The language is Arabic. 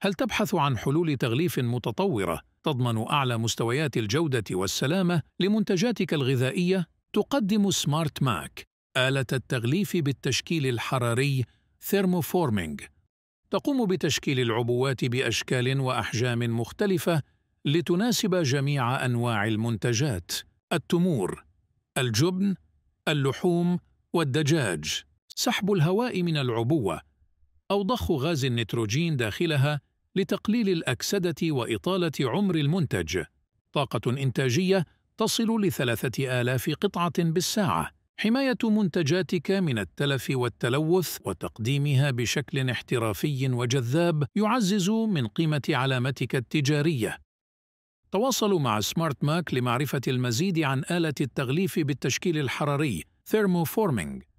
هل تبحث عن حلول تغليف متطورة تضمن أعلى مستويات الجودة والسلامة لمنتجاتك الغذائية؟ تقدم سمارت ماك آلة التغليف بالتشكيل الحراري ثيرموفورمينج تقوم بتشكيل العبوات بأشكال وأحجام مختلفة لتناسب جميع أنواع المنتجات التمور، الجبن، اللحوم، والدجاج سحب الهواء من العبوة أو ضخ غاز النيتروجين داخلها لتقليل الأكسدة وإطالة عمر المنتج طاقة إنتاجية تصل لثلاثة آلاف قطعة بالساعة حماية منتجاتك من التلف والتلوث وتقديمها بشكل احترافي وجذاب يعزز من قيمة علامتك التجارية تواصلوا مع سمارت ماك لمعرفة المزيد عن آلة التغليف بالتشكيل الحراري Thermoforming